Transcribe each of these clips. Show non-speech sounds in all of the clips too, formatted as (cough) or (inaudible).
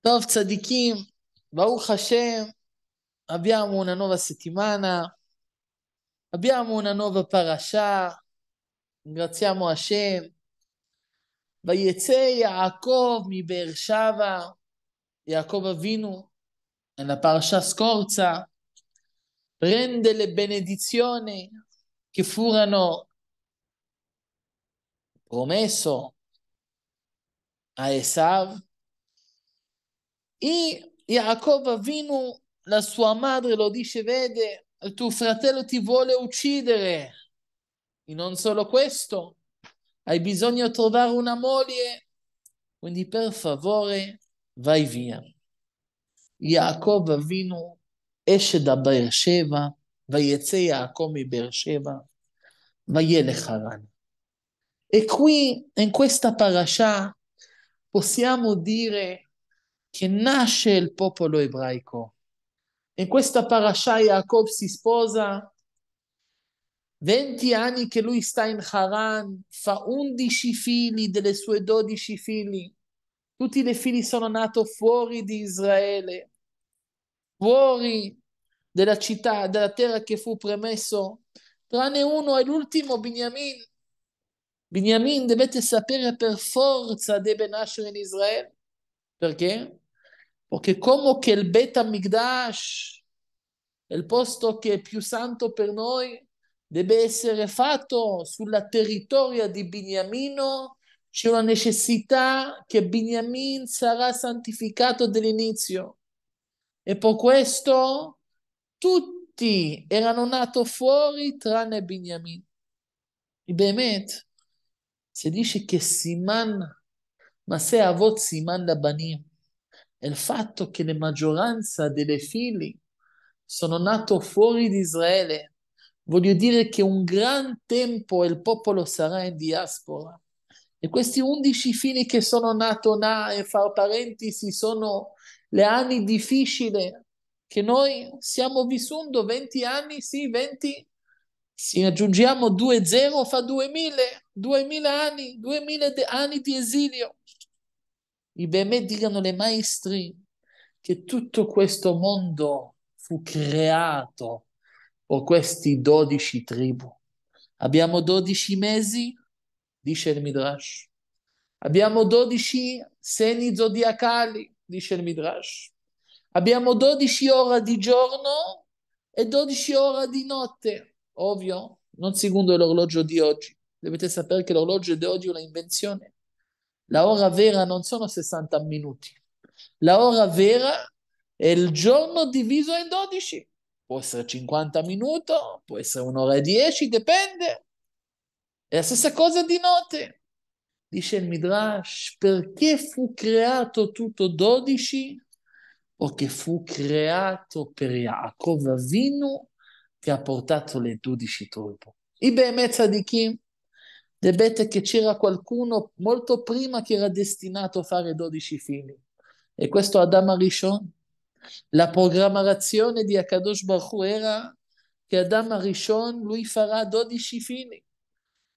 טוב, צדיקים, ברוך השם, אביה אמוננו וסתימנה, אביה אמוננו בפרשה, גרציאמו השם, ויצא יעקב מבאר שבע, יעקב אבינו, אל הפרשה סקורצה, רנדל בנדיציוני, כפורנו, פרומסו, a Esav e Jacob Avinu, la sua madre, lo dice, vede, il tuo fratello ti vuole uccidere. E non solo questo, hai bisogno di trovare una moglie, quindi per favore vai via. Yaakov Avinu esce da Beersheba, ויצא יעקב מבאר שבע, וילך הרן. E qui, in questa parasha, possiamo dire che nasce il popolo ebraico. In questa parasha Jacob si sposa 20 anni che lui sta in Haran, fa 11 figli delle sue 12 figli. Tutti i figli sono nati fuori di Israele, fuori della città, della terra che fu premesso, tranne uno, è l'ultimo Beniamin, Beniamin deve sapere per forza deve nascere in Israele. Perché? Perché come che il Bet Amigdash, il posto che è più santo per noi, deve essere fatto sulla territoria di Beniamino, c'è una necessità che Beniamin sarà santificato dall'inizio. E per questo tutti erano nati fuori tranne Beniamin. E Behemet, si dice che Siman, ma se Avot Siman da Banim, è il fatto che la maggioranza delle figli sono nato fuori di Israele. Voglio dire che un gran tempo il popolo sarà in diaspora. E questi undici figli che sono nati là e far parentesi sono le anni difficili che noi stiamo vissuendo, 20 anni, sì, 20, se aggiungiamo 2-0 fa 2000, 2000 anni, 2000 anni di esilio. I benedicano le maestri che tutto questo mondo fu creato per questi 12 tribù. Abbiamo 12 mesi, dice il Midrash. Abbiamo 12 segni zodiacali, dice il Midrash. Abbiamo 12 ore di giorno e 12 ore di notte ovvio, non secondo l'orologio di oggi. Dovete sapere che l'orologio di oggi è un'invenzione. La ora vera non sono 60 minuti. La ora vera è il giorno diviso in 12. Può essere 50 minuti, può essere un'ora e 10, dipende. È la stessa cosa di notte. Dice il Midrash, perché fu creato tutto 12? O che fu creato per Yaakov Avinu che ha portato le 12 tribù. I di Sadikim debette che c'era qualcuno molto prima che era destinato a fare 12 figli. E questo Adam Arishon, la programmazione di Akadosh Baruch era che Adam Arishon lui farà 12 figli.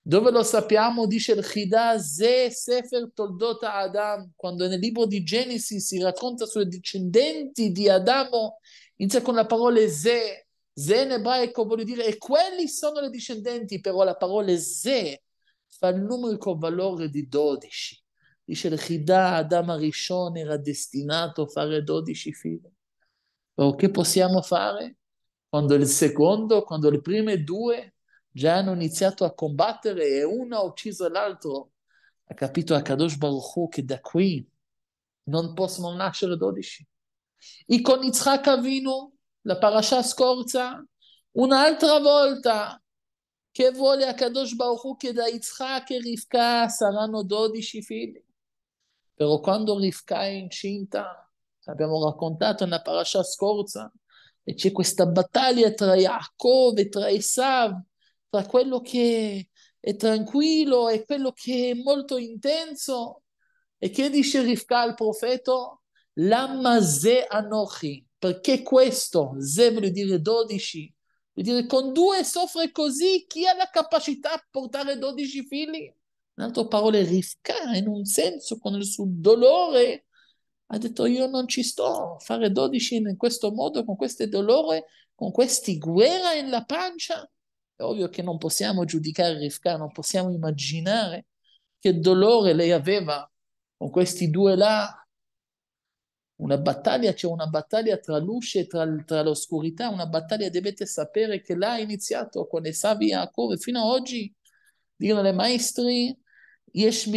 Dove lo sappiamo, dice il Chida, Ze Sefer Toldot Adam, quando nel libro di Genesi si racconta sui discendenti di Adamo, inizia con la parola Ze, Ze in ebraico voglio dire, e quelli sono le discendenti, però la parola Ze fa il numero con valore di 12. Dice l'Echida, Adam Arishon era destinato a fare 12 figli. Però che possiamo fare? Quando il secondo, quando le prime due già hanno iniziato a combattere e uno ha ucciso l'altro, ha capito Akadosh Baruch Hu che da qui non possono nascere 12. E con Yitzhak Avinu la parascia scorsa, un'altra volta che vuole a Kadosh Baruch che da Yitzhak e Rivka saranno 12 figli. Però quando Rivka è incinta, abbiamo raccontato nella parascia scorsa, e c'è questa battaglia tra Yaakov e tra Esav, tra quello che è tranquillo e quello che è molto intenso. E che dice Rivka al profeta? Lama ze anochi. Perché questo, Ze vuol dire 12, vuol dire con due soffre così, chi ha la capacità di portare 12 figli? In altre parole, Rivka, in un senso, con il suo dolore, ha detto io non ci sto a fare 12 in questo modo, con questo dolore, con questi guerra nella pancia. È ovvio che non possiamo giudicare Rivka, non possiamo immaginare che dolore lei aveva con questi due là una battaglia, c'è una battaglia tra luce tra, tra, l'oscurità, una battaglia dovete sapere che là è iniziato con i savi Yaakov fino ad oggi. Dire ai maestri, c'è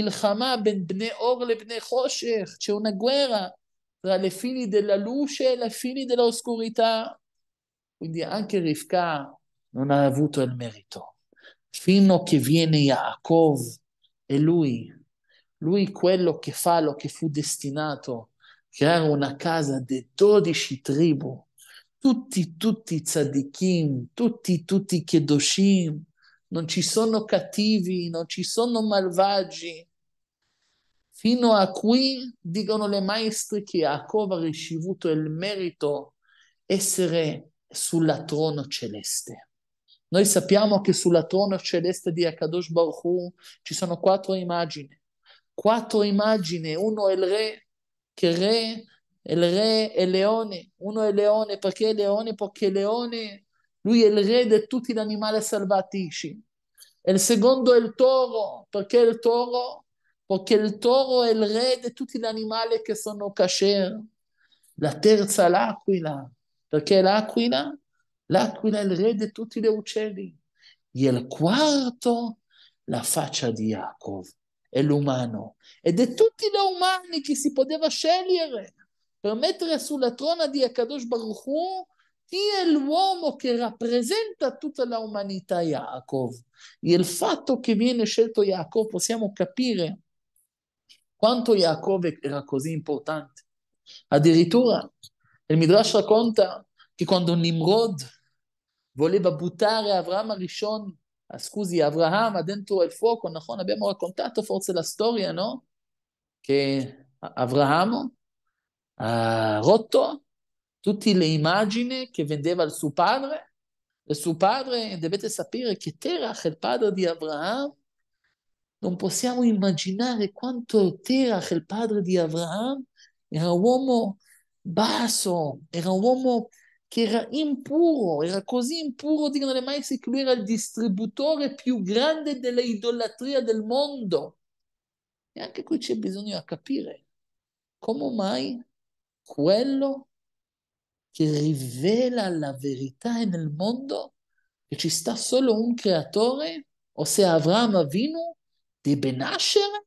una guerra tra le figli della luce e le figli dell'oscurità. Quindi anche Rivka non ha avuto il merito. Fino che viene Yaakov e lui, lui quello che fa, lo che fu destinato creare una casa di 12 tribù, tutti, tutti tzadikim, tutti, tutti kedoshim, non ci sono cattivi, non ci sono malvagi. Fino a qui dicono le maestre che Jacob ha ricevuto il merito essere sulla trono celeste. Noi sappiamo che sulla trono celeste di Akadosh Baruch Hu ci sono quattro immagini. Quattro immagini, uno è il re, che re, il re è leone, uno è leone perché è leone, perché leone, lui è il re di tutti gli animali salvatici. il secondo è il toro, perché il toro? Perché il toro è il re di tutti gli animali che sono kasher. La terza è l'aquila, perché l'aquila? L'aquila è il re di tutti gli uccelli. E il quarto, la faccia di Jacob è l'umano ed è tutti da umani che si poteva scegliere per mettere sulla trona di Akadosh Baruch Hu chi è l'uomo che rappresenta tutta l'umanità Yaakov. Il fatto che viene scelto Yaakov possiamo capire quanto Yaakov era così importante. Addirittura il Midrash racconta che quando Nimrod voleva buttare Avram Rishon scusi, Abraham dentro il fuoco, non abbiamo raccontato forse la storia, no? Che Abramo ha rotto tutte le immagini che vendeva il suo padre. Il suo padre, dovete sapere che Terach, il padre di Avraham, non possiamo immaginare quanto Terach, il padre di Avraham, era un uomo basso, era un uomo che era impuro, era così impuro di non mai se lui era il distributore più grande dell'idolatria del mondo. E anche qui c'è bisogno di capire come mai quello che rivela la verità nel mondo, che ci sta solo un creatore, o se Avram Avinu deve nascere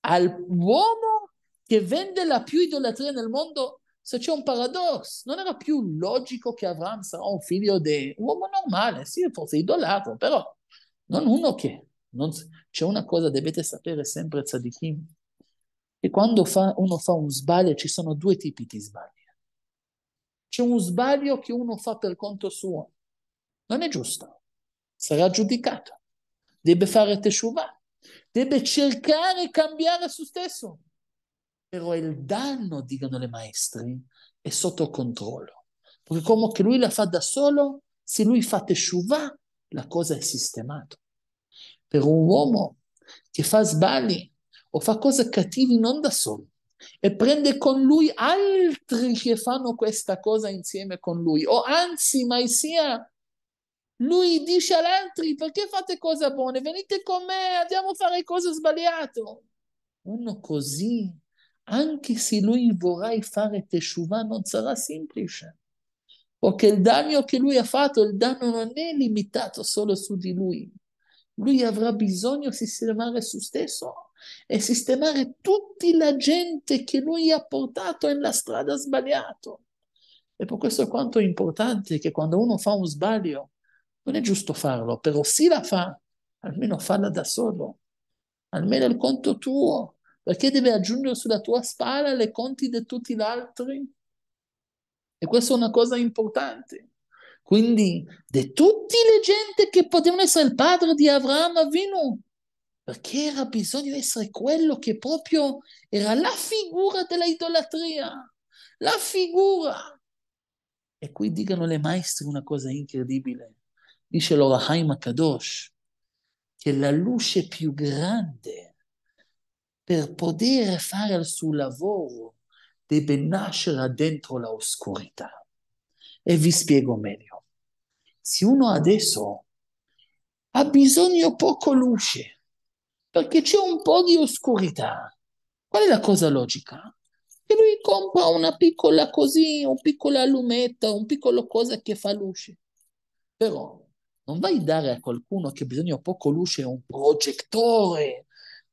all'uomo che vende la più idolatria nel mondo se c'è un paradosso, non era più logico che Avram sarà un figlio di un uomo normale, sì, forse idolato, però non uno che... Non... c'è una cosa, dovete sapere sempre, tzadikim, che quando fa, uno fa un sbaglio ci sono due tipi di sbagli. C'è un sbaglio che uno fa per conto suo, non è giusto, sarà giudicato, deve fare teshuva, deve cercare di cambiare su stesso però il danno, dicono le maestre, è sotto controllo. Perché come che lui la fa da solo, se lui fa teshuva, la cosa è sistemata. Per un uomo che fa sbagli o fa cose cattive non da solo, e prende con lui altri che fanno questa cosa insieme con lui, o anzi, mai sia, lui dice agli altri perché fate cose buone, venite con me, andiamo a fare cose sbagliate. Uno così anche se lui vorrà fare teshuva non sarà semplice, perché il danno che lui ha fatto, il danno non è limitato solo su di lui. Lui avrà bisogno di sistemare su stesso e sistemare tutta la gente che lui ha portato nella strada sbagliata. E per questo è quanto è importante che quando uno fa un sbaglio, non è giusto farlo, però se la fa, almeno falla da solo, almeno il conto tuo, perché deve aggiungere sulla tua spalla le conti di tutti gli altri? E questa è una cosa importante. Quindi, di tutte le gente che potevano essere il padre di Abramo Avinu, perché era bisogno essere quello che proprio era la figura dell'idolatria, la figura. E qui dicono le maestre una cosa incredibile. Dice l'Orahaim Kadosh che la luce più grande per poter fare il suo lavoro deve nascere dentro l'oscurità. E vi spiego meglio. Se uno adesso ha bisogno poco luce, perché c'è un po' di oscurità, qual è la cosa logica? Che lui compra una piccola così, un piccolo lumetta, un piccolo cosa che fa luce. Però non vai a dare a qualcuno che ha bisogno poco luce un progettore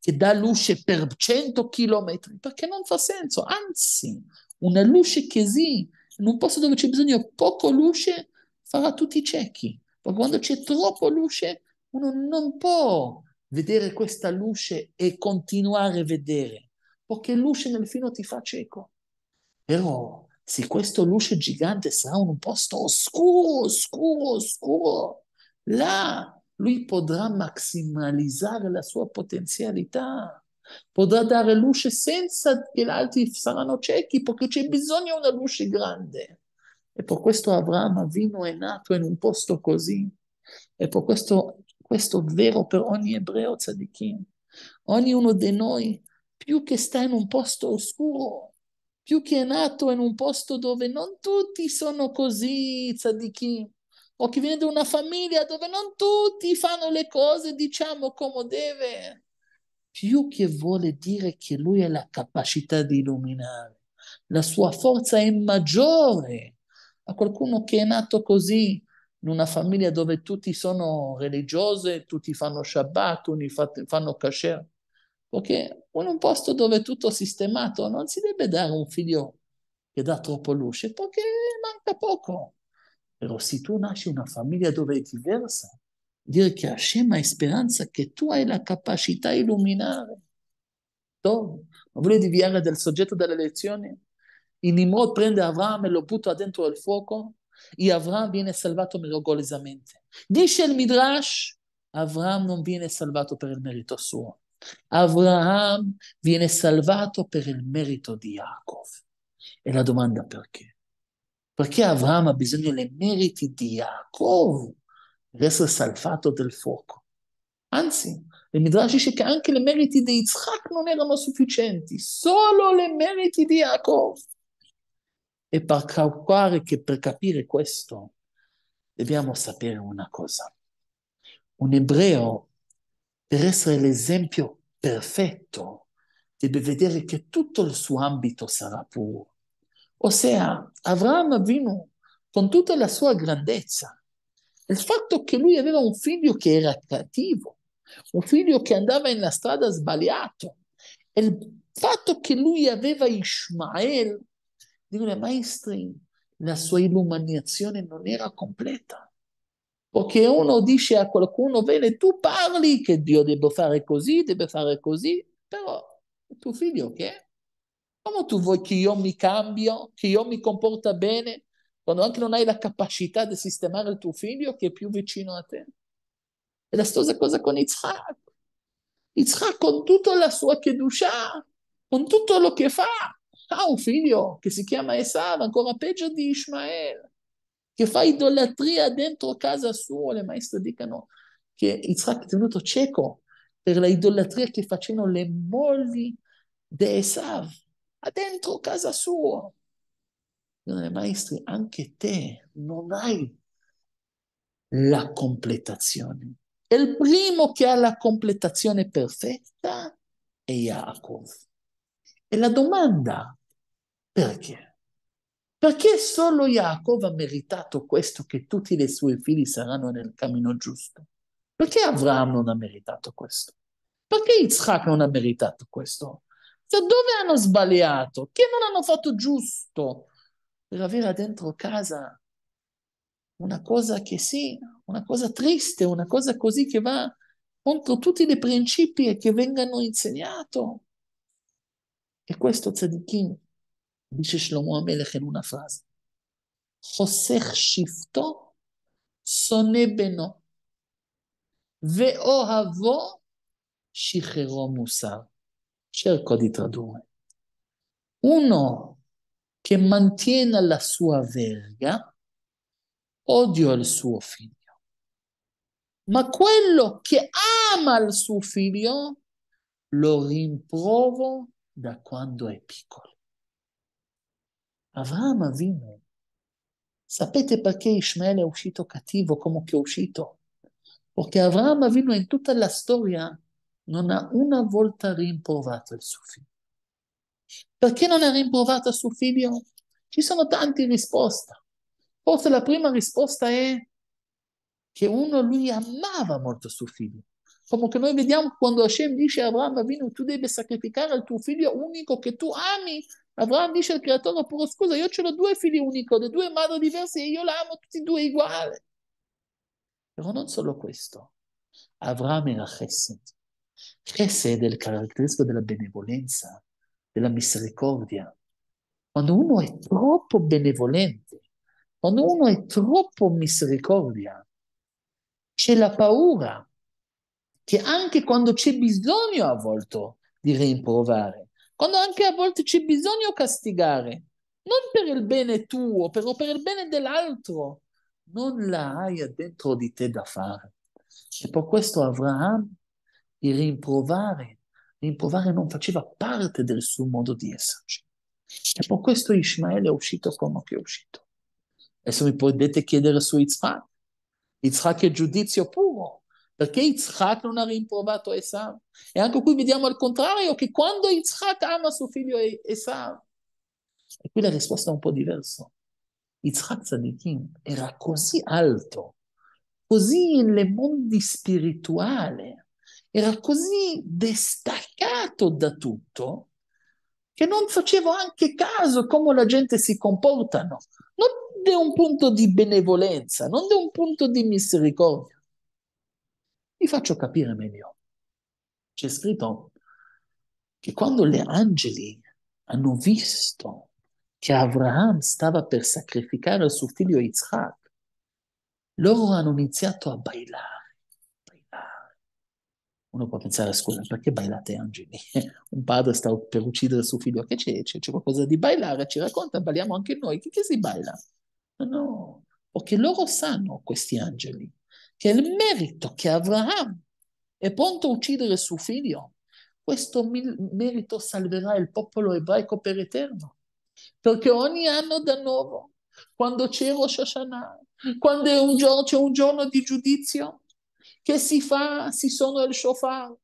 che dà luce per 100 chilometri, perché non fa senso, anzi, una luce che così, in un posto dove c'è bisogno poco luce, farà tutti ciechi, ma quando c'è troppo luce, uno non può vedere questa luce e continuare a vedere, perché luce nel fino ti fa cieco. Però se questo luce gigante sarà in un posto oscuro, oscuro, oscuro, là lui potrà massimalizzare la sua potenzialità, potrà dare luce senza che gli altri saranno ciechi perché c'è bisogno di una luce grande. E per questo Abramo vino è nato in un posto così. E per questo, questo è vero per ogni ebreo tzadikim. Ognuno di noi, più che sta in un posto oscuro, più che è nato in un posto dove non tutti sono così tzadikim, o che viene da una famiglia dove non tutti fanno le cose, diciamo, come deve, più che vuole dire che lui ha la capacità di illuminare. La sua forza è maggiore a qualcuno che è nato così, in una famiglia dove tutti sono religiose, tutti fanno Shabbat, tutti fanno kasher. Perché in un posto dove è tutto sistemato non si deve dare un figlio che dà troppo luce, perché manca poco. Però se tu nasci in una famiglia dove è diversa, dire che Hashem ha speranza che tu hai la capacità di illuminare. Dove? Non voglio deviare dal soggetto della lezione. Il Nimrod prende Avram e lo butta dentro il fuoco e Avram viene salvato miracolosamente. Dice il Midrash, Avram non viene salvato per il merito suo. Avram viene salvato per il merito di Yaakov. E la domanda perché? Perché Avram ha bisogno dei meriti di Yaakov per essere salvato dal fuoco? Anzi, il Midrash dice che anche i meriti di Yitzhak non erano sufficienti, solo i meriti di Yaakov. E per calcolare che per capire questo dobbiamo sapere una cosa. Un ebreo, per essere l'esempio perfetto, deve vedere che tutto il suo ambito sarà puro Ossia, Avram avvino con tutta la sua grandezza. Il fatto che lui aveva un figlio che era cattivo, un figlio che andava nella strada sbagliato, il fatto che lui aveva Ishmael, dicono maestri, la sua illuminazione non era completa. Perché uno dice a qualcuno, bene, tu parli che Dio debba fare così, deve fare così, però il tuo figlio che è? Come tu vuoi che io mi cambio, che io mi comporta bene, quando anche non hai la capacità di sistemare il tuo figlio che è più vicino a te? È la stessa cosa con Yitzhak. Yitzhak con tutta la sua chedusha, con tutto lo che fa, ha un figlio che si chiama Esav, ancora peggio di Ishmael, che fa idolatria dentro casa sua. Le maestre dicono che Yitzhak è tenuto cieco per l'idolatria che facevano le mogli di Esav dentro casa sua. Grande maestri, anche te non hai la completazione. Il primo che ha la completazione perfetta è Yaakov. E la domanda, perché? Perché solo Yaakov ha meritato questo che tutti i suoi figli saranno nel cammino giusto? Perché Avram non ha meritato questo? Perché Yitzhak non ha meritato questo? Cioè, dove hanno sbagliato? Che non hanno fatto giusto per avere dentro casa una cosa che sì, una cosa triste, una cosa così che va contro tutti i principi e che vengano insegnati. E questo Tzadikim dice Shlomo Amelech in una frase. חוסך שבטו, שונא בנו, ואוהבו, שחררו מוסר cerco di tradurre. Uno che mantiene la sua verga odia il suo figlio, ma quello che ama il suo figlio lo rimprovo da quando è piccolo. Avram Avinu, sapete perché Ishmael è uscito cattivo come che è uscito? Perché Avram Avinu in tutta la storia non ha una volta rimprovato il suo figlio. Perché non ha rimprovato il suo figlio? Ci sono tante risposte. Forse la prima risposta è che uno, lui amava molto suo figlio. Come che noi vediamo quando Hashem dice a Abramo, Avinu, tu devi sacrificare il tuo figlio unico che tu ami. Abramo dice al creatore, però scusa, io ce l'ho due figli unico, di due madri diverse e io l'amo tutti e due uguali. Però non solo questo. Abramo era chesed è sede del caratteristico della benevolenza, della misericordia. Quando uno è troppo benevolente, quando uno è troppo misericordia, c'è la paura che anche quando c'è bisogno a volte di rimprovare, quando anche a volte c'è bisogno di castigare, non per il bene tuo, però per il bene dell'altro, non la hai dentro di te da fare. E per questo Abraham e rimprovare, rimprovare non faceva parte del suo modo di esserci. E per questo Ishmael è uscito come è uscito. Adesso mi potete chiedere su Yitzhak. Yitzhak è giudizio puro. Perché Yitzhak non ha rimprovato Esau? E anche qui vediamo al contrario che quando Yitzhak ama suo figlio Esau, e qui la risposta è un po' diversa. Yitzhak Tzadikim era così alto, così nel mondo spirituale, era così distaccato da tutto che non facevo anche caso come la gente si comportano, non da un punto di benevolenza, non da un punto di misericordia. Vi faccio capire meglio. C'è scritto che quando gli angeli hanno visto che Abraham stava per sacrificare il suo figlio Isaac, loro hanno iniziato a bailare uno può pensare, scusa, perché bailate Angeli? (laughs) Un padre sta per uccidere suo figlio, che c'è? C'è, c'è qualcosa di bailare, ci racconta, balliamo anche noi, che, che si baila? No, perché loro sanno, questi angeli, che il merito che Abraham è pronto a uccidere suo figlio, questo merito salverà il popolo ebraico per eterno. Perché ogni anno da nuovo, quando c'è Rosh Hashanah, quando un giorno, c'è un giorno di giudizio, che si fa, si sono il shofar.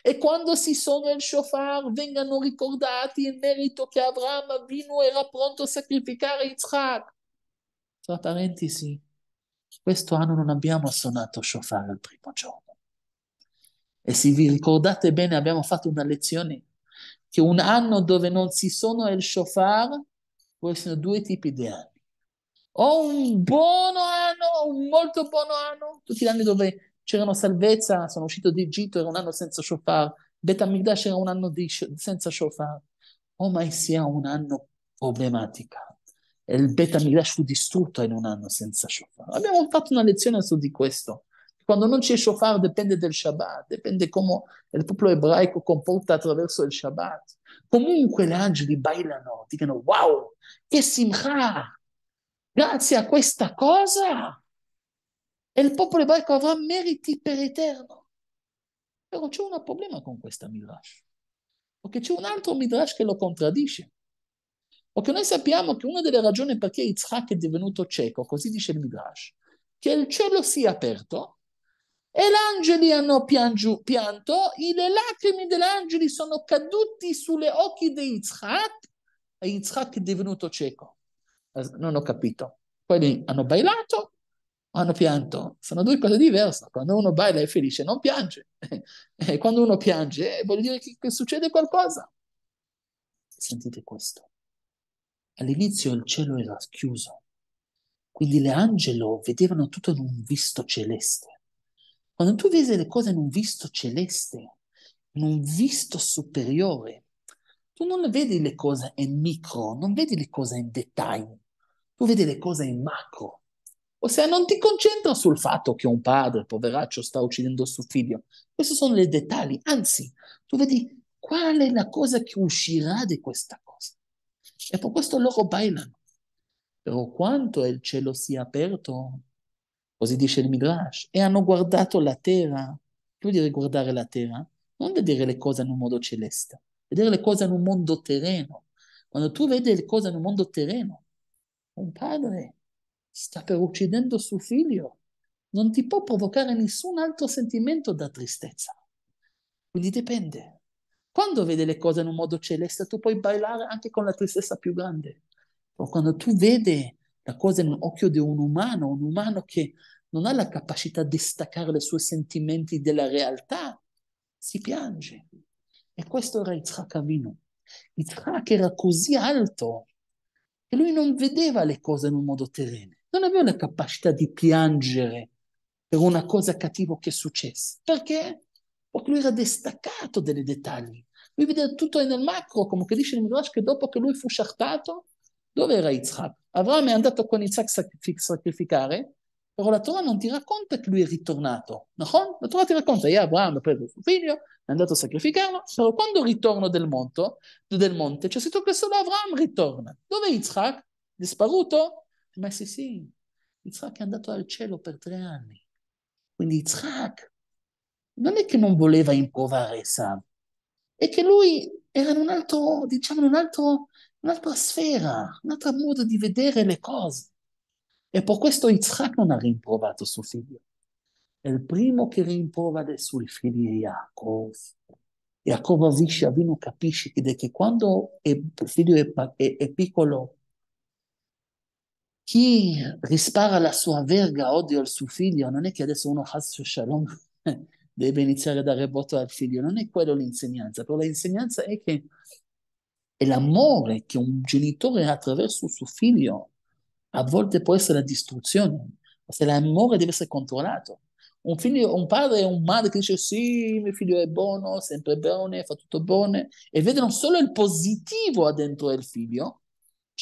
E quando si sono il shofar vengano ricordati il merito che Avram Avinu era pronto a sacrificare Yitzhak. Tra parentesi, questo anno non abbiamo suonato shofar il primo giorno. E se vi ricordate bene, abbiamo fatto una lezione che un anno dove non si sono il shofar può essere due tipi di anni. O un buono anno, o un molto buono anno, tutti gli anni dove c'erano salvezza, sono uscito di Egitto, era un anno senza shofar, Bet Amigdash era un anno di, senza shofar. Ormai oh, sia un anno problematico. Il Bet Amigdash fu distrutto in un anno senza shofar. Abbiamo fatto una lezione su di questo. Quando non c'è shofar dipende dal Shabbat, dipende come il popolo ebraico comporta attraverso il Shabbat. Comunque gli angeli bailano, dicono wow, che simcha! Grazie a questa cosa e il popolo ebraico avrà meriti per eterno. Però c'è un problema con questa Midrash, perché c'è un altro Midrash che lo contraddice. Perché noi sappiamo che una delle ragioni perché Yitzhak è divenuto cieco, così dice il Midrash, che il cielo si è aperto e gli angeli hanno piangiu, pianto, i, le lacrime degli angeli sono cadute sulle occhi di Yitzhak e Yitzhak è divenuto cieco. Non ho capito. Quelli hanno bailato hanno pianto. Sono due cose diverse. Quando uno baila è felice, non piange. (laughs) E quando uno piange, eh, vuol dire che, che succede qualcosa. Sentite questo. All'inizio il cielo era chiuso, quindi le angelo vedevano tutto in un visto celeste. Quando tu vedi le cose in un visto celeste, in un visto superiore, tu non vedi le cose in micro, non vedi le cose in dettaglio, tu vedi le cose in macro. Ossia, non ti concentra sul fatto che un padre, poveraccio, sta uccidendo suo figlio. Questi sono i dettagli. Anzi, tu vedi qual è la cosa che uscirà di questa cosa. E per questo loro bailano. Però quanto il cielo si è aperto, così dice il Midrash, e hanno guardato la terra, più di guardare la terra, non vedere le cose in un modo celeste, vedere le cose in un mondo terreno. Quando tu vedi le cose in un mondo terreno, un padre sta per uccidendo suo figlio, non ti può provocare nessun altro sentimento da tristezza. Quindi dipende. Quando vedi le cose in un modo celeste, tu puoi ballare anche con la tristezza più grande. Ma quando tu vedi la cosa in un occhio di un umano, un umano che non ha la capacità di staccare i suoi sentimenti dalla realtà, si piange. E questo era Yitzhak Avinu. Yitzhak era così alto che lui non vedeva le cose in un modo terreno non aveva la capacità di piangere per una cosa cattiva che è successa. Perché? Perché lui era distaccato dai dettagli. Lui vedeva tutto nel macro, come dice il Midrash, che dopo che lui fu sciartato, dove era Yitzhak? Avram è andato con Yitzhak a sacrificare, però la Torah non ti racconta che lui è ritornato. No? La Torah ti racconta, io eh, Abramo ha preso il suo figlio, è andato a sacrificarlo, però quando ritorno del monte, del monte c'è scritto che solo Avram ritorna. Dove è Yitzhak? È ma sì sì, Yitzhak è andato al cielo per tre anni. Quindi Yitzhak non è che non voleva improvare Esav, è che lui era in un altro, diciamo, in un altro, un'altra sfera, un altro modo di vedere le cose. E per questo Yitzhak non ha rimprovato suo figlio. È il primo che rimprova adesso i suoi figli è Yaakov. Yaakov Avisha Avinu capisce che quando il figlio è, è, è piccolo chi rispara la sua verga odio al suo figlio non è che adesso uno has shalom (laughs) deve iniziare a dare botto al figlio, non è quello l'insegnanza, però l'insegnanza è che è l'amore che un genitore ha attraverso il suo figlio a volte può essere la distruzione, se l'amore deve essere controllato. Un, figlio, un padre e un madre che dice sì, mio figlio è buono, sempre bene, fa tutto bene, e vedono solo il positivo dentro il figlio,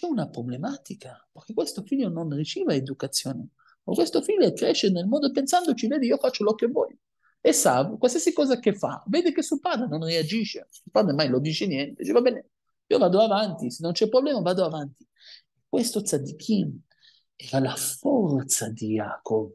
c'è una problematica, perché questo figlio non riceve educazione, o questo figlio cresce nel mondo pensandoci, vedi, io faccio quello che voglio. E sa, qualsiasi cosa che fa, vede che suo padre non reagisce, suo padre mai lo dice niente, dice va bene, io vado avanti, se non c'è problema vado avanti. Questo tzadikim era la forza di Yaakov.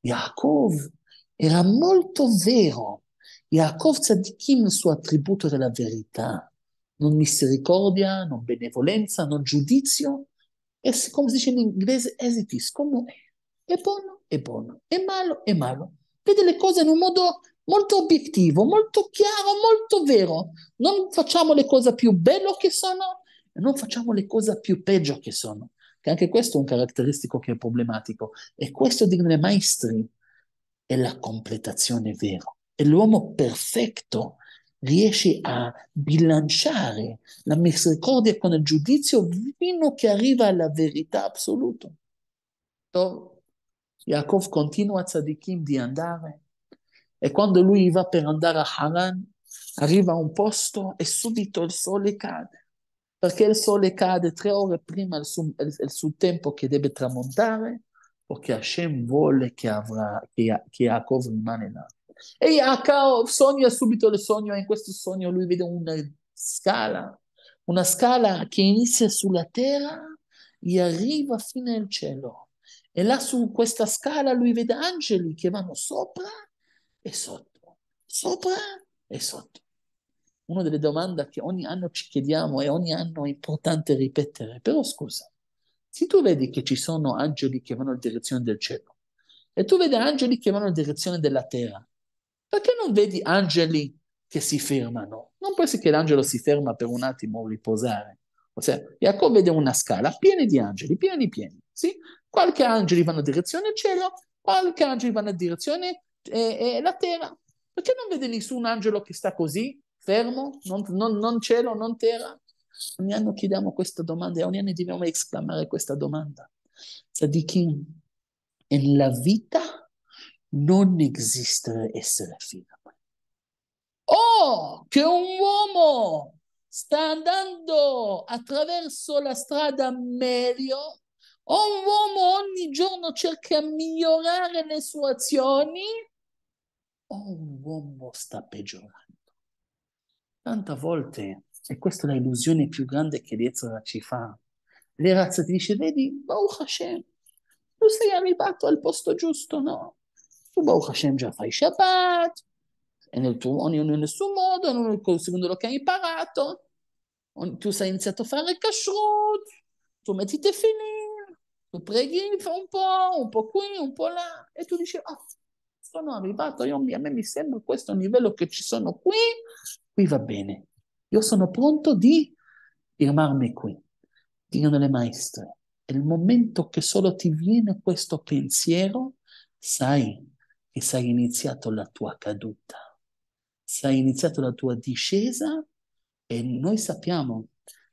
Yaakov era molto vero. Yaakov tzadikim, il suo attributo della verità non misericordia, non benevolenza, non giudizio. E come si dice in inglese, esitis, come è buono, è buono, è malo, è malo. Vede le cose in un modo molto obiettivo, molto chiaro, molto vero. Non facciamo le cose più belle che sono, e non facciamo le cose più peggio che sono. Che anche questo è un caratteristico che è problematico. E questo dei maestri è la completazione vera. È l'uomo perfetto riesce a bilanciare la misericordia con il giudizio fino che arriva alla verità assoluta. Yaakov continua a Tzadikim di andare e quando lui va per andare a Haran arriva a un posto e subito il sole cade perché il sole cade tre ore prima il suo, suo, tempo che deve tramontare o che Hashem vuole che, avrà, che, che Yaakov rimane là. E H sogna subito il sogno, e in questo sogno lui vede una scala, una scala che inizia sulla terra e arriva fino al cielo. E là su questa scala lui vede angeli che vanno sopra e sotto, sopra e sotto. Una delle domande che ogni anno ci chiediamo e ogni anno è importante ripetere, però scusa, se tu vedi che ci sono angeli che vanno in direzione del cielo e tu vedi angeli che vanno in direzione della terra, perché non vedi angeli che si fermano? Non pensi che l'angelo si ferma per un attimo a riposare. Ossia, Jacob vede una scala piena di angeli, pieni, pieni. Sì? Qualche angelo vanno in direzione cielo, qualche angelo vanno in direzione eh, eh, la terra. Perché non vede nessun angelo che sta così, fermo, non, non, non cielo, non terra? Ogni anno chiediamo questa domanda e ogni anno dobbiamo esclamare questa domanda. è la vita non esistere essere affidabile. O oh, che un uomo sta andando attraverso la strada meglio, o un uomo ogni giorno cerca di migliorare le sue azioni, o un uomo sta peggiorando. Tante volte, e questa è l'illusione più grande che l'Ezra ci fa, le razze ti dice, vedi, Baruch Hashem, tu sei arrivato al posto giusto, no? tu Baruch Hashem già fai Shabbat, e nel tuo, ognuno nel suo modo, non secondo quello che hai imparato. Tu sei iniziato a fare kashrut, tu metti te fini, tu preghi un po', un po' qui, un po' là, e tu dici, oh, ah, sono arrivato, io, a me mi sembra questo livello che ci sono qui, qui va bene. Io sono pronto di fermarmi qui. Dicono le maestre, è il momento che solo ti viene questo pensiero, sai che sai iniziato la tua caduta, sai iniziato la tua discesa e noi sappiamo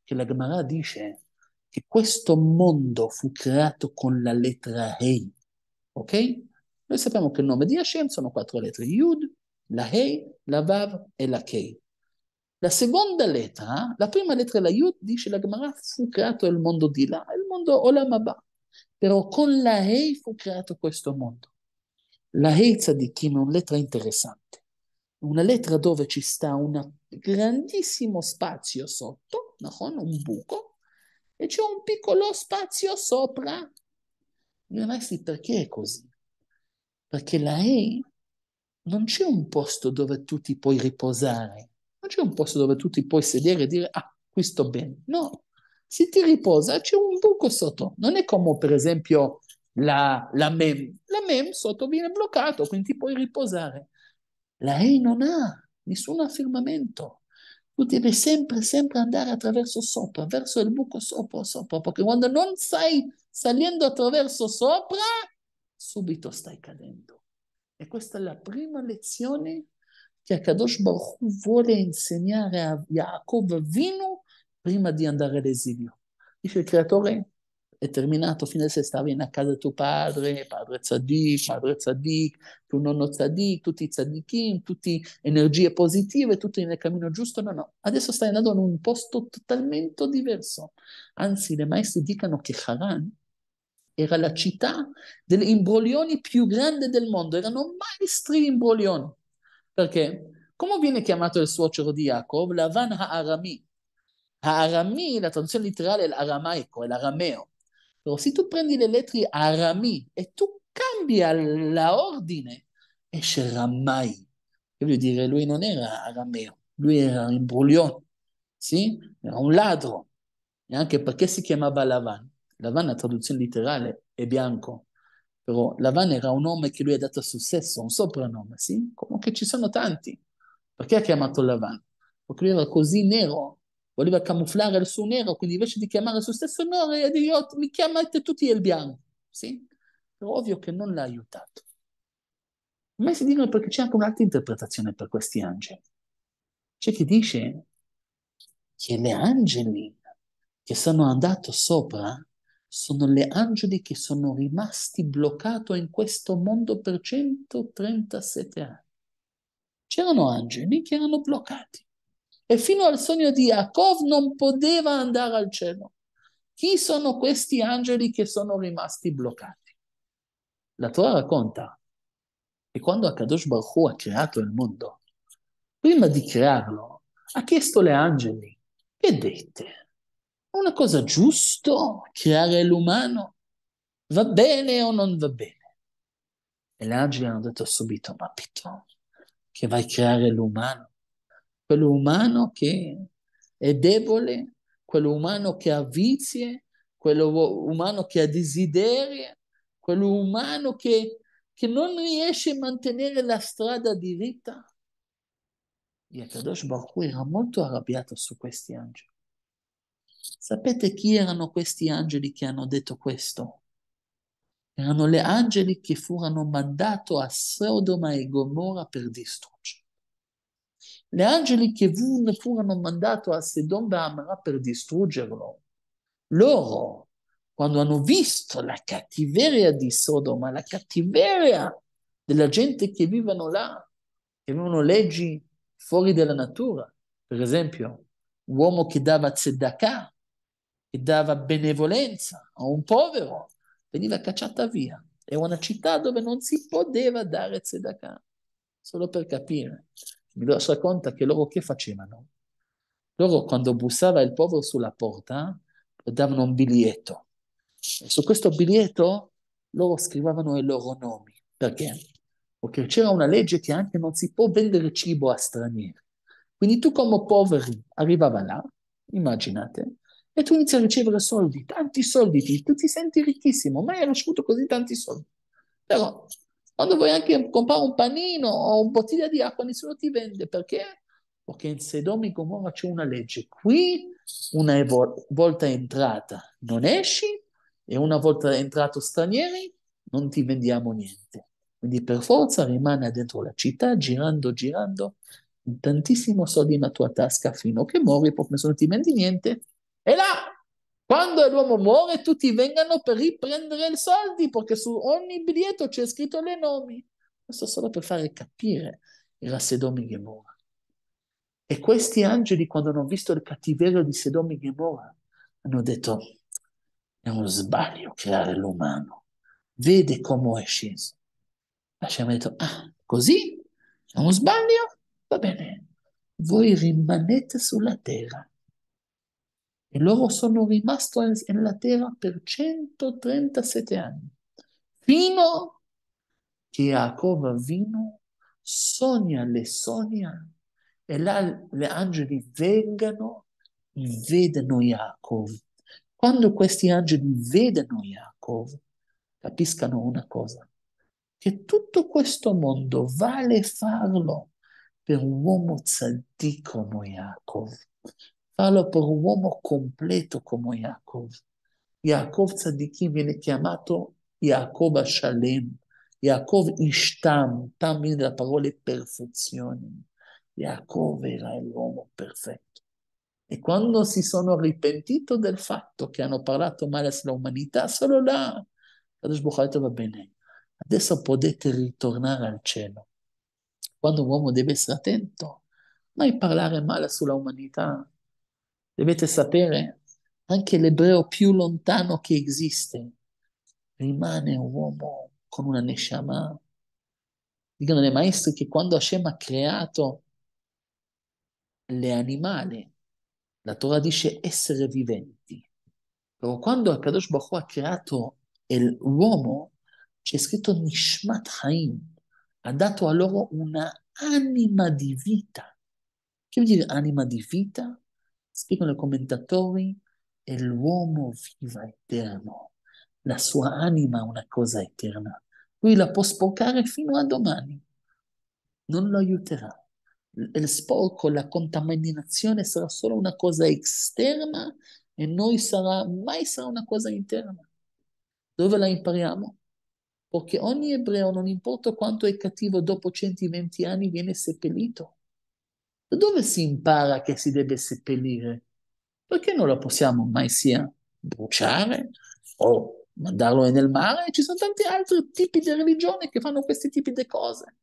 che la Gemara dice che questo mondo fu creato con la lettera Hei, ok? Noi sappiamo che il nome di Hashem sono quattro lettere, Yud, la Hei, la Vav e la Kei. La seconda lettera, la prima lettera la Yud, dice la Gemara, fu creato il mondo di là, il mondo Olam Abba. Però con la Hei fu creato questo mondo la Hezza di Kim è una lettera interessante, una lettera dove ci sta un grandissimo spazio sotto, un buco, e c'è un piccolo spazio sopra. Mi resti perché è così? Perché la E non c'è un posto dove tu ti puoi riposare, non c'è un posto dove tu ti puoi sedere e dire, ah, qui sto bene. No, se ti riposa c'è un buco sotto. Non è come per esempio la, la mem. La mem sotto viene bloccata, quindi puoi riposare. La E non ha nessun affermamento. Tu devi sempre, sempre andare attraverso sopra, verso il buco sopra, sopra, perché quando non stai salendo attraverso sopra, subito stai cadendo. E questa è la prima lezione che Akadosh Baruch vuole insegnare a Yaakov Vino prima di andare all'esilio. Dice il creatore, è terminato, a se stavi a casa tuo padre, padre Tzadik, padre Tzadik, tu nonno Tzadik, tutti i tutte energie positive, tutto nel cammino giusto, no, no, adesso stai andando in un posto totalmente diverso. Anzi, le maestre dicono che Haran era la città delle imbroglioni più grande del mondo, erano maestri imbroglioni. Perché? Come viene chiamato il suocero di Jacob? Lavan Ha'arami. Ha'arami, la traduzione letterale è l'aramaico, è l'arameo. Però se tu prendi le lettere arami e tu cambi l'ordine, esce ramai. Voglio dire, lui non era arameo, lui era un imbroglione, sì? era un ladro. E anche perché si chiamava Lavan. Lavan, la traduzione letterale, è bianco. Però Lavan era un nome che lui ha dato successo, un soprannome, sì? Comunque ci sono tanti. Perché ha chiamato Lavan? Perché lui era così nero voleva camuflare il suo nero, quindi invece di chiamare il suo stesso nome, ha mi chiamate tutti il bianco. Sì? Però ovvio che non l'ha aiutato. Ma si dicono perché c'è anche un'altra interpretazione per questi angeli. C'è chi dice che le angeli che sono andato sopra sono le angeli che sono rimasti bloccati in questo mondo per 137 anni. C'erano angeli che erano bloccati e fino al sogno di Yaakov non poteva andare al cielo. Chi sono questi angeli che sono rimasti bloccati? La Torah racconta che quando Akadosh Baruch Hu ha creato il mondo, prima di crearlo, ha chiesto agli angeli, che dite? una cosa giusta creare l'umano? Va bene o non va bene? E gli angeli hanno detto subito, ma Pito, che vai a creare l'umano? quello umano che è debole, quello umano che ha vizie, quello umano che ha desideri, quello umano che, che non riesce a mantenere la strada diritta. E Akadosh Baruch era molto arrabbiato su questi angeli. Sapete chi erano questi angeli che hanno detto questo? Erano gli angeli che furono mandati a Sodoma e Gomorra per distruggere. Le angeli che furono mandati a Sedon Bahamara per distruggerlo, loro, quando hanno visto la cattiveria di Sodoma, la cattiveria della gente che vivono là, che avevano leggi fuori dalla natura, per esempio, l'uomo che dava tzedakah, che dava benevolenza a un povero, veniva cacciata via. È una città dove non si poteva dare tzedakah, solo per capire mi Midrash conto che loro che facevano? Loro quando bussava il povero sulla porta davano un biglietto e su questo biglietto loro scrivevano i loro nomi. Perché? Perché c'era una legge che anche non si può vendere cibo a stranieri. Quindi tu come poveri arrivava là, immaginate, e tu inizi a ricevere soldi, tanti soldi, tu ti senti ricchissimo, mai hai ricevuto così tanti soldi. Però quando vuoi anche comprare un panino o un bottiglia di acqua, nessuno ti vende perché? Perché in Sedom e Gomorra c'è una legge. Qui, una volta entrata, non esci, e una volta entrato stranieri, non ti vendiamo niente. Quindi per forza rimane dentro la città, girando, girando, tantissimo soldi nella tua tasca fino a che muori, perché nessuno ti vendi niente. E là quando l'uomo muore, tutti vengono per riprendere i soldi, perché su ogni biglietto c'è scritto le nomi. Questo solo per fare capire era Sedome Gemora. E questi angeli, quando hanno visto il cattiverio di Sedome Gemora, hanno detto, è uno sbaglio creare l'umano. Vede come è sceso. Lasciamo detto, ah, così? È un sbaglio? Va bene. Voi rimanete sulla terra e loro sono rimasti nella terra per 137 anni, fino che Jacob vino, sogna le sogna, e là gli angeli vengano e vedono Jacob. Quando questi angeli vedono Jacob, capiscono una cosa, che tutto questo mondo vale farlo per un uomo zaddico come Jacob parlo per un uomo completo come Yaakov. Yaakov Tzadikim viene chiamato Yaakov Shalem, Yaakov Ishtam, Tam viene dalla parola perfezione. Yaakov era l'uomo perfetto. E quando si sono ripentito del fatto che hanno parlato male sulla umanità, solo là, Kadosh Baruch ha detto va bene, adesso potete ritornare al cielo. Quando un uomo deve essere attento, mai parlare male sulla umanità, Dovete sapere, anche l'ebreo più lontano che esiste rimane un uomo con una neshama. Dicono le maestre che quando Hashem ha creato le animali, la Torah dice essere viventi. Però quando Kadosh Baruch ha creato l'uomo, c'è scritto Nishmat Haim, ha dato a loro una anima di vita. Che vuol dire anima di vita? Spiegano i commentatori, è l'uomo viva eterno, la sua anima è una cosa eterna. Lui la può sporcare fino a domani, non lo aiuterà. Il sporco, la contaminazione sarà solo una cosa esterna e noi sarà, mai sarà una cosa interna. Dove la impariamo? Perché ogni ebreo, non importa quanto è cattivo, dopo 120 anni viene seppellito dove si impara che si deve seppellire? Perché non la possiamo mai sia bruciare o mandarlo nel mare? Ci sono tanti altri tipi di religioni che fanno questi tipi di cose.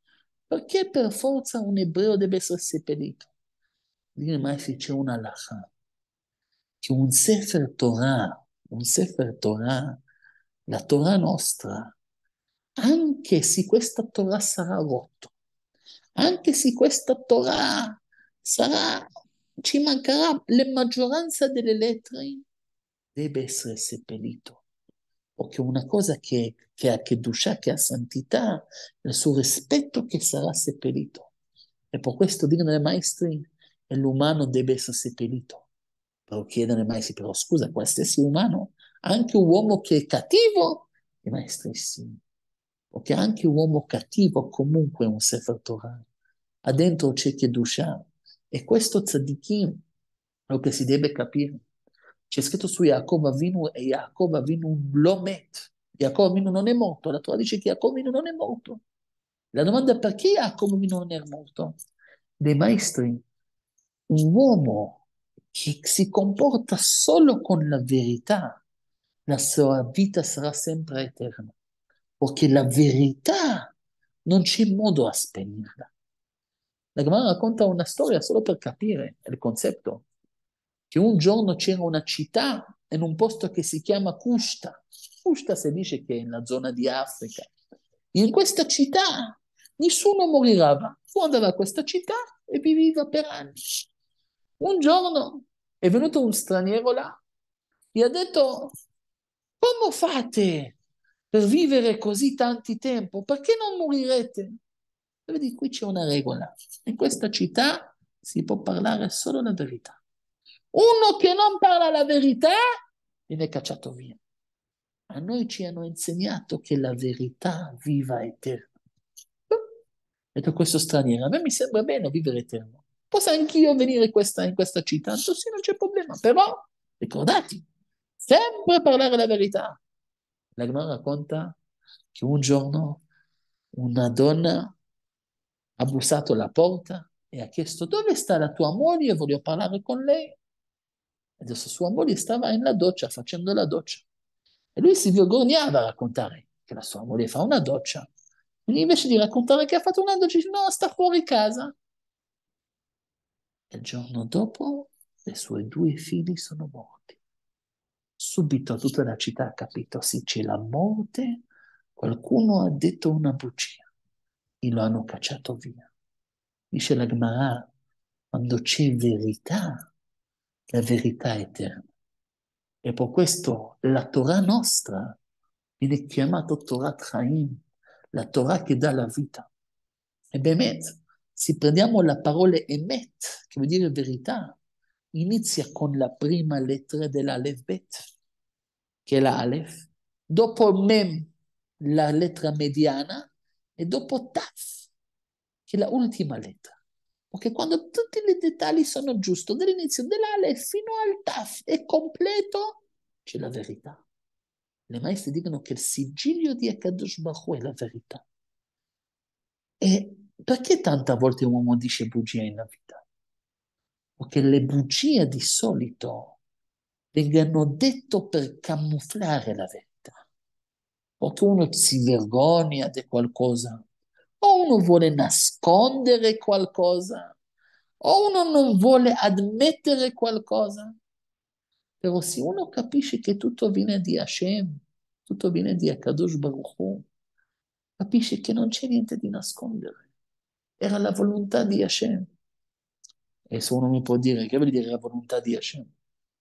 Perché per forza un ebreo deve essere seppellito? Dire mai se c'è una lacha, che un Sefer Torah, un Sefer Torah, la Torah nostra, anche se questa Torah sarà rotta, anche se questa Torah sarà, ci mancherà la maggioranza delle lettere, deve essere seppellito. Perché una cosa che, che ha Kedusha, che ha santità, il suo rispetto che sarà seppellito. E per questo dicono i maestri, l'umano deve essere seppellito. Però chiedono ai maestri, però scusa, qualsiasi umano, anche un uomo che è cattivo, i maestri sì. Perché anche un uomo cattivo comunque è un Sefer Torah. Adentro c'è Kedusha, e questo tzadikim è lo che si deve capire. C'è scritto su Jacob Avinu e Jacob Avinu lo met. Jacob Avinu non è morto. La Torah dice che Jacob Avinu non è morto. La domanda è perché Jacob Avinu non è morto? Dei maestri, un uomo che si comporta solo con la verità, la sua vita sarà sempre eterna, perché la verità non c'è modo a spegnerla. La Gemara racconta una storia solo per capire il concetto, che un giorno c'era una città in un posto che si chiama Custa. Custa si dice che è nella zona di Africa. In questa città nessuno morirà. Tu andava a questa città e viveva per anni. Un giorno è venuto un straniero là e ha detto, come fate per vivere così tanti tempo? Perché non morirete? Vedi, qui c'è una regola. In questa città si può parlare solo la verità. Uno che non parla la verità viene cacciato via. A noi ci hanno insegnato che la verità viva eterna. E per questo straniero, a me mi sembra bene vivere eterno. Posso anch'io venire questa, in questa città, sì, non c'è problema, però ricordati, sempre parlare la verità. La Gemara racconta che un giorno una donna ha bussato alla porta e ha chiesto dove sta la tua moglie, voglio parlare con lei. Adesso sua moglie stava in la doccia, facendo la doccia. E lui si vergognava a raccontare che la sua moglie fa una doccia. Quindi invece di raccontare che ha fatto una doccia, dice no, sta fuori casa. E il giorno dopo le sue due figli sono morti. Subito tutta la città ha capito, sì, c'è la morte, qualcuno ha detto una bugia e lo hanno cacciato via. Dice la Gemara, quando c'è verità, la verità è eterna. E per questo la Torah nostra viene chiamata Torah Traim, la Torah che dà la vita. E Bemet, se prendiamo la parola Emet, che vuol dire verità, inizia con la prima lettera dell'Alef Bet, che è l'Alef, dopo Mem, la lettera mediana, e dopo TAF, che è l'ultima lettera. Perché quando tutti i dettagli sono giusti, dall'inizio dell'ale fino al TAF, è completo, c'è la verità. Le maestre dicono che il sigillo di Akadosh Baruch è la verità. E perché tante volte un uomo dice bugie nella vita? Perché le bugie di solito vengono dette per camufflare la verità o perché uno si vergogna di qualcosa, o uno vuole nascondere qualcosa, o uno non vuole ammettere qualcosa. Però se uno capisce che tutto viene di Hashem, tutto viene di Akadosh Baruch Hu, capisce che non c'è niente di nascondere. Era la volontà di Hashem. E se uno mi può dire, che vuol dire la volontà di Hashem?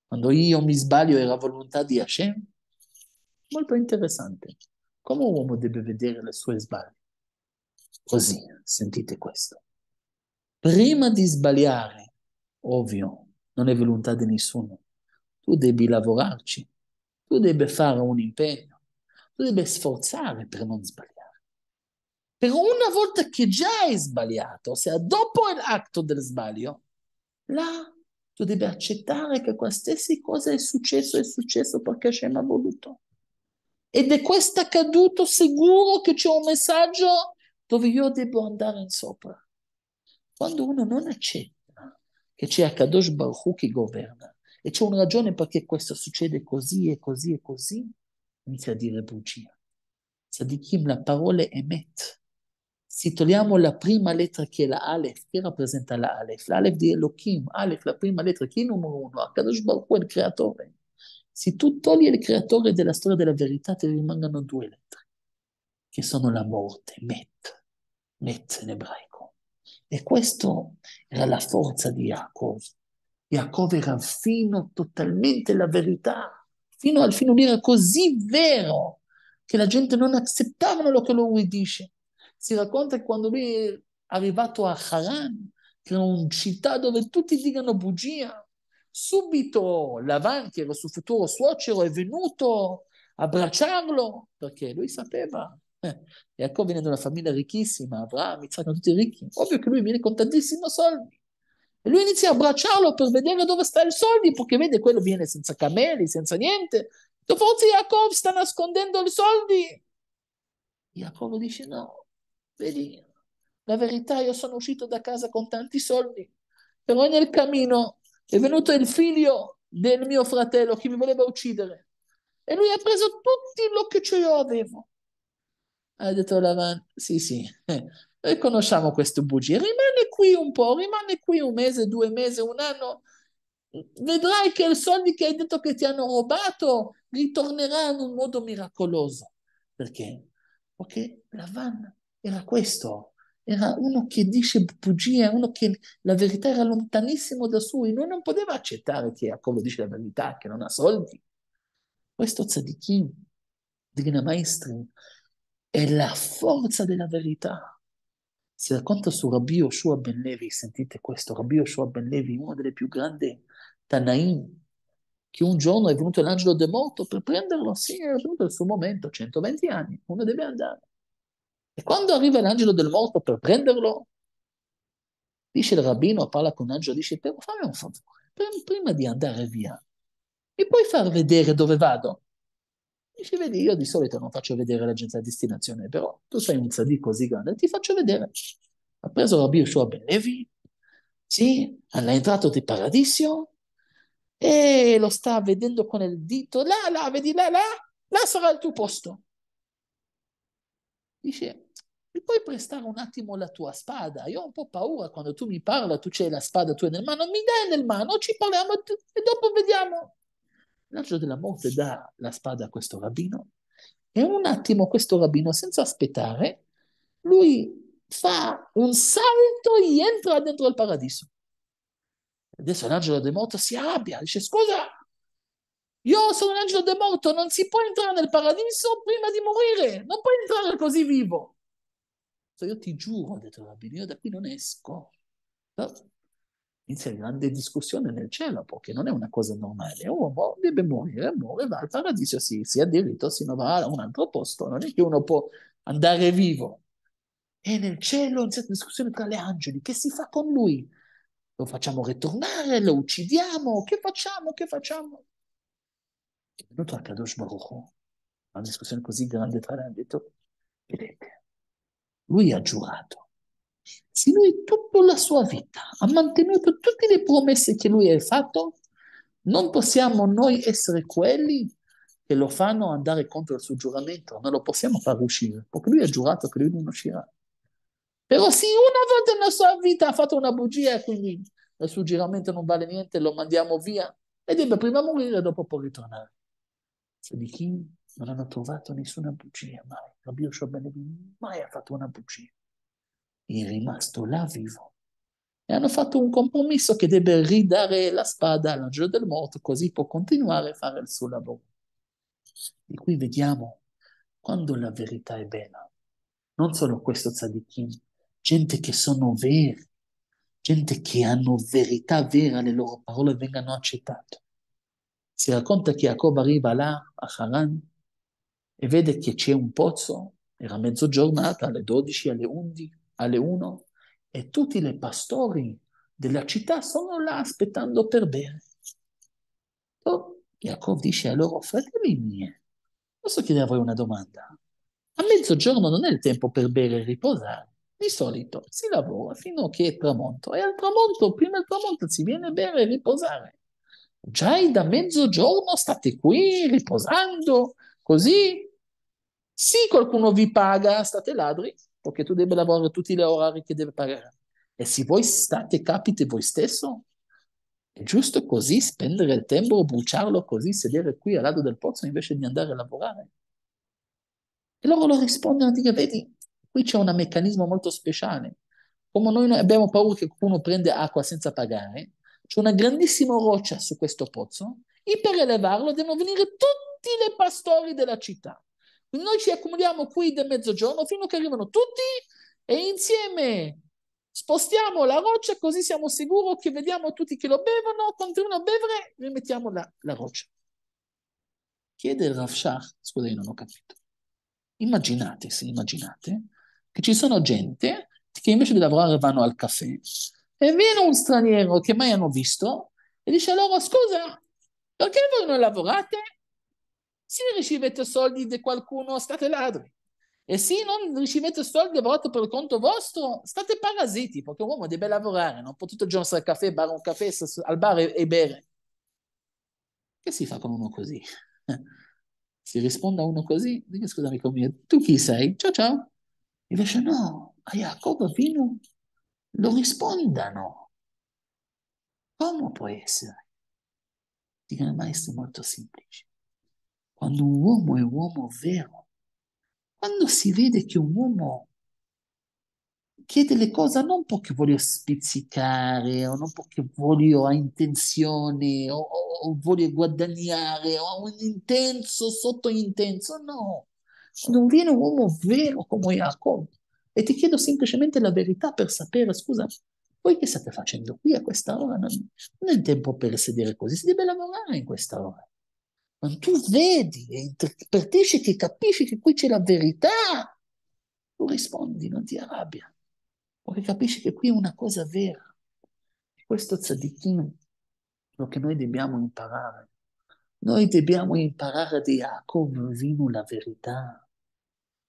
Quando io mi sbaglio era la volontà di Hashem? Molto interessante. Come un uomo deve vedere le sue sbaglie? Così, sentite questo. Prima di sbagliare, ovvio, non è volontà di nessuno. Tu devi lavorarci, tu devi fare un impegno, tu devi sforzare per non sbagliare. Però una volta che già hai sbagliato, ossia dopo l'atto del sbaglio, là tu devi accettare che qualsiasi cosa è successo, è successo perché Hashem ha voluto. Ed è questo accaduto sicuro che c'è un messaggio dove io devo andare in sopra. Quando uno non accetta che c'è Akadosh Baruch che governa e c'è una ragione perché questo succede così e così e così, inizia a dire bugia. Sadikim, la parola è met. Se togliamo la prima lettera che è la Aleph, che rappresenta la Aleph? La di Elohim, Aleph, la prima lettera chi è il numero uno, Akadosh Baruch è il creatore. Se tu togli il creatore della storia della verità, ti rimangono due lettere, che sono la morte, met, met in ebraico. E questa era la forza di Jacob. Jacob era fino totalmente alla verità, fino al fino lì era così vero che la gente non accettava quello che lui dice. Si racconta che quando lui è arrivato a Haran, che è una città dove tutti dicono bugia, subito Lavan, che era il suo futuro suocero, è venuto a abbracciarlo perché lui sapeva. Eh, Jacob ecco, viene da una famiglia ricchissima, Abramo, Isacco, tutti ricchi. Ovvio che lui viene con tantissimi soldi. E lui inizia a abbracciarlo per vedere dove sta i soldi, perché vede quello viene senza cameli, senza niente. Forse Jacob sta nascondendo i soldi. Jacob dice no, vedi, la verità, io sono uscito da casa con tanti soldi, però nel cammino è venuto il figlio del mio fratello che mi voleva uccidere e lui ha preso tutto quello che io avevo. Ha detto Lavan, sì sì, eh, conosciamo queste bugie, rimane qui un po', rimane qui un mese, due mesi, un anno, vedrai che i soldi che hai detto che ti hanno rubato ritorneranno in un modo miracoloso. Perché? Perché Lavan era questo, era uno che dice bugie, uno che la verità era lontanissimo da lui, lui non poteva accettare che Jacopo dice la verità, che non ha soldi. Questo tzadikim, Divina Maestri, è la forza della verità. Si racconta su Rabbi Yoshua Ben Levi, sentite questo, Rabbi Yoshua Ben Levi, uno delle più grandi Tanaim, che un giorno è venuto l'angelo del morto per prenderlo, sì, è venuto il suo momento, 120 anni, uno deve andare. E quando arriva l'angelo del morto per prenderlo, dice il rabbino, parla con l'angelo, dice, però fammi un favore, prima di andare via, mi puoi far vedere dove vado? Dice, vedi, io di solito non faccio vedere la gente a destinazione, però tu sei un tzadì così grande, ti faccio vedere. Ha preso Rabbi Yoshua Ben Levi, sì, all'entrato di paradiso, e lo sta vedendo con il dito, là, là, vedi, là, là, là sarà il tuo posto. Dice, e puoi prestare un attimo la tua spada. Io ho un po' paura quando tu mi parli, tu c'hai la spada tua nel mano, mi dai nel mano, ci parliamo e dopo vediamo. L'angelo della morte dà la spada a questo rabbino e un attimo questo rabbino, senza aspettare, lui fa un salto e entra dentro il paradiso. Adesso l'angelo della morte si arrabbia, dice scusa, io sono l'angelo della morte, non si può entrare nel paradiso prima di morire, non puoi entrare così vivo. So, io ti giuro, ha detto Rabbino, io da qui non esco. Però inizia una grande discussione nel cielo, perché non è una cosa normale. Uno oh, boh, deve morire, muore, va al paradiso, si, si diritto, si va a un altro posto, non è che uno può andare vivo. E nel cielo inizia una discussione tra gli angeli, che si fa con lui? Lo facciamo ritornare, lo uccidiamo, che facciamo, che facciamo? È venuto a Kadosh Baruch Hu, una discussione così grande tra le angeli, vedete, lui ha giurato. Se lui tutta la sua vita ha mantenuto tutte le promesse che lui ha fatto, non possiamo noi essere quelli che lo fanno andare contro il suo giuramento, non lo possiamo far uscire, perché lui ha giurato che lui non uscirà. Però se una volta nella sua vita ha fatto una bugia, e quindi il suo giuramento non vale niente, lo mandiamo via, e deve prima morire e dopo può ritornare. Se di chi non hanno trovato nessuna bugia mai. Rabbi Yoshua ben mai ha fatto una bugia. È rimasto là vivo. E hanno fatto un compromesso che deve ridare la spada all'angelo del morto così può continuare a fare il suo lavoro. E qui vediamo quando la verità è bella. Non solo questo tzadikim, gente che sono veri, gente che hanno verità vera, le loro parole vengano accettate. Si racconta che Jacob arriva là, a Haran, e vede che c'è un pozzo, era mezzogiornata, alle 12, alle 11, alle 1, e tutti i pastori della città sono là aspettando per bere. Oh, Jacob dice a loro, fratelli miei, posso chiedere a voi una domanda? A mezzogiorno non è il tempo per bere e riposare. Di solito si lavora fino a che è tramonto e al tramonto, prima del tramonto, si viene a bere e riposare. Già da mezzogiorno state qui riposando, così se qualcuno vi paga, state ladri, perché tu devi lavorare tutti gli orari che devi pagare. E se voi state capite voi stesso, è giusto così spendere il tempo, bruciarlo così, sedere qui al lato del pozzo invece di andare a lavorare? E loro lo rispondono, dico, vedi, qui c'è un meccanismo molto speciale. Come noi abbiamo paura che qualcuno prenda acqua senza pagare, c'è una grandissima roccia su questo pozzo e per elevarlo devono venire tutti i pastori della città. Noi ci accumuliamo qui del mezzogiorno fino a che arrivano tutti e insieme spostiamo la roccia così siamo sicuri che vediamo tutti che lo bevono, continuano a bevere, rimettiamo la, la roccia. Chiede il Rav Shach, scusate, non ho capito. Immaginate, se immaginate, che ci sono gente che invece di lavorare vanno al caffè e viene un straniero che mai hanno visto e dice loro scusa, perché voi non lavorate? Se ricevete soldi da qualcuno, state ladri. E se non ricevete soldi a volte per conto vostro, state parasiti, perché un uomo deve lavorare, non può tutto il giorno stare al caffè, bere un caffè, al bar e, e bere. Che si fa con uno così? (laughs) si risponde a uno così, dico scusami com'è, tu chi sei? Ciao ciao. Invece no, a Jacopo Vino lo rispondano. Come può essere? Dicono, ma è molto semplice quando un uomo è uomo vero, quando si vede che un uomo chiede le cose non perché voglio spizzicare o non perché voglio a intenzione o, o, o voglio guadagnare o un intenso sotto intenso, no. Non viene un uomo vero come Jacob e ti chiedo semplicemente la verità per sapere, scusa, voi che state facendo qui a questa ora? Non, non è il tempo per sedere così, si deve lavorare in questa ora quando tu vedi e interpretisci che capisci che qui c'è la verità, tu rispondi, non ti arrabbia, perché capisci che qui è una cosa vera. Questo tzadikim, lo che noi dobbiamo imparare, noi dobbiamo imparare di Jacob Vino la verità.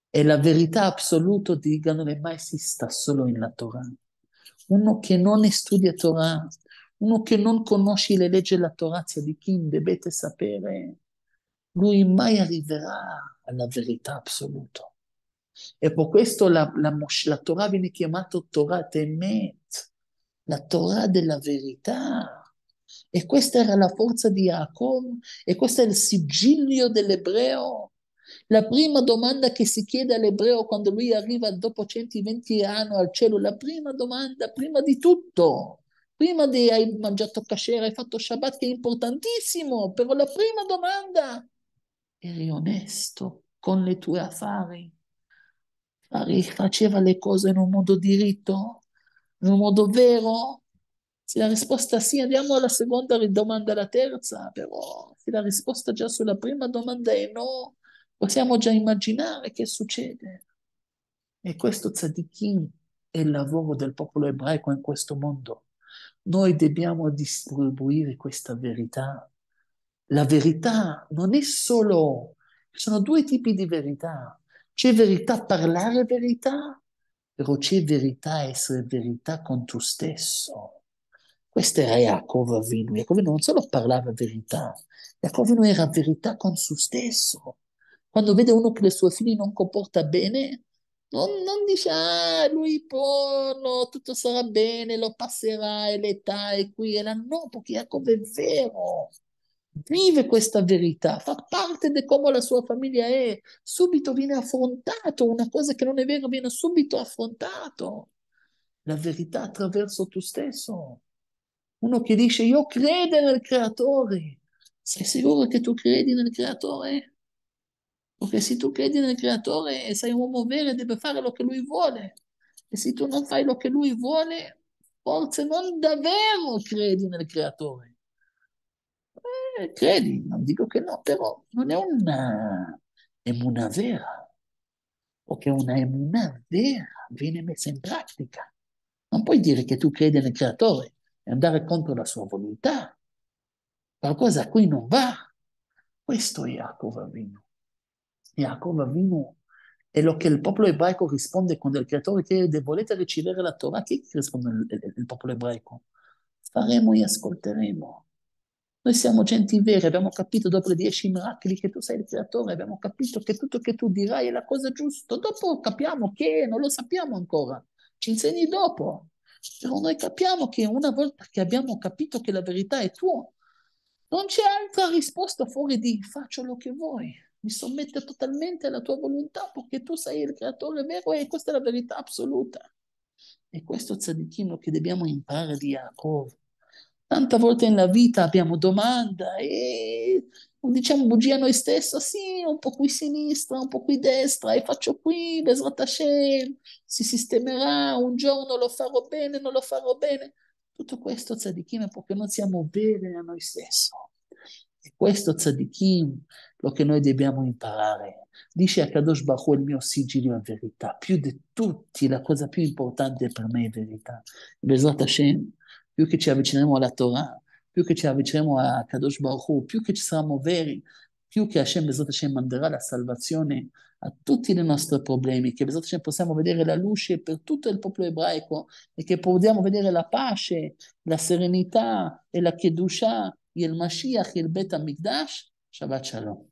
E la verità assoluta di Ganone mai si sta solo in la Torah. Uno che non studia Torah, uno che non conosce le leggi e la torazza di chi dovete sapere, lui mai arriverà alla verità assoluta. E per questo la, la, la Torah viene chiamata Torah Temet, la Torah della verità. E questa era la forza di Jacob e questo è il sigillo dell'ebreo. La prima domanda che si chiede all'ebreo quando lui arriva dopo 120 anni al cielo, la prima domanda, prima di tutto, prima di hai mangiato kasher, hai fatto Shabbat che è importantissimo, però la prima domanda, eri onesto con le tue affari, faceva le cose in un modo diritto, in un modo vero? Se la risposta è sì, andiamo alla seconda domanda, alla terza, però se la risposta già sulla prima domanda è no, possiamo già immaginare che succede. E questo tzadikim è il lavoro del popolo ebraico in questo mondo noi dobbiamo distribuire questa verità. La verità non è solo, ci sono due tipi di verità. C'è verità parlare verità, però c'è verità essere verità con tu stesso. Questo era Jacob Avinu. Jacob non solo parlava verità, Jacob Avinu era verità con se stesso. Quando vede uno che le sue figlie non comporta bene, non, non dice, ah, lui può, no, tutto sarà bene, lo passerà, e l'età è qui e là. No, perché Jacob è vero. Vive questa verità, fa parte di come la sua famiglia è. Subito viene affrontato, una cosa che non è vera viene subito affrontato. La verità attraverso tu stesso. Uno che dice, io credo nel creatore. Sei sicuro che tu credi nel creatore? Perché se tu credi nel creatore e sei un uomo vero e deve fare quello che lui vuole. E se tu non fai quello che lui vuole, forse non davvero credi nel creatore. Eh, credi, non dico che no, però non è una emuna vera. Perché una emuna vera viene messa in pratica. Non puoi dire che tu credi nel creatore e andare contro la sua volontà. Qualcosa a cui non va. Questo è Jacob Avino e lo che il popolo ebraico risponde quando il creatore chiede volete ricevere la Torah, chi risponde il, il popolo ebraico? Faremo e ascolteremo. Noi siamo genti veri, abbiamo capito dopo le dieci miracoli che tu sei il creatore, abbiamo capito che tutto che tu dirai è la cosa giusta. Dopo capiamo che non lo sappiamo ancora, ci insegni dopo. Però noi capiamo che una volta che abbiamo capito che la verità è tua, non c'è altra risposta fuori di faccio lo che vuoi mi sommetto totalmente alla tua volontà perché tu sei il creatore vero e questa è la verità assoluta. E questo tzadikino che dobbiamo imparare di Yaakov. Tante volte nella vita abbiamo domanda e diciamo bugia a noi stessi, sì, un po' qui sinistra, un po' qui destra, e faccio qui, Hashem, si sistemerà, un giorno lo farò bene, non lo farò bene. Tutto questo tzadikim è perché non siamo veri a noi stessi. E questo tzadikim lo che noi dobbiamo imparare. Dice a Kadosh Baruch il mio sigillo è verità. Più di tutti, la cosa più importante per me è verità. Besrat Hashem, più che ci avviciniamo alla Torah, più che ci avviciniamo a Kadosh Baruch più che ci saremo veri, più che Hashem, Besrat Hashem, manderà la salvazione a tutti i nostri problemi, che Besrat Hashem possiamo vedere la luce per tutto il popolo ebraico e che possiamo vedere la pace, la serenità e la Kedusha, il Mashiach, il Bet HaMikdash, شبت شلوم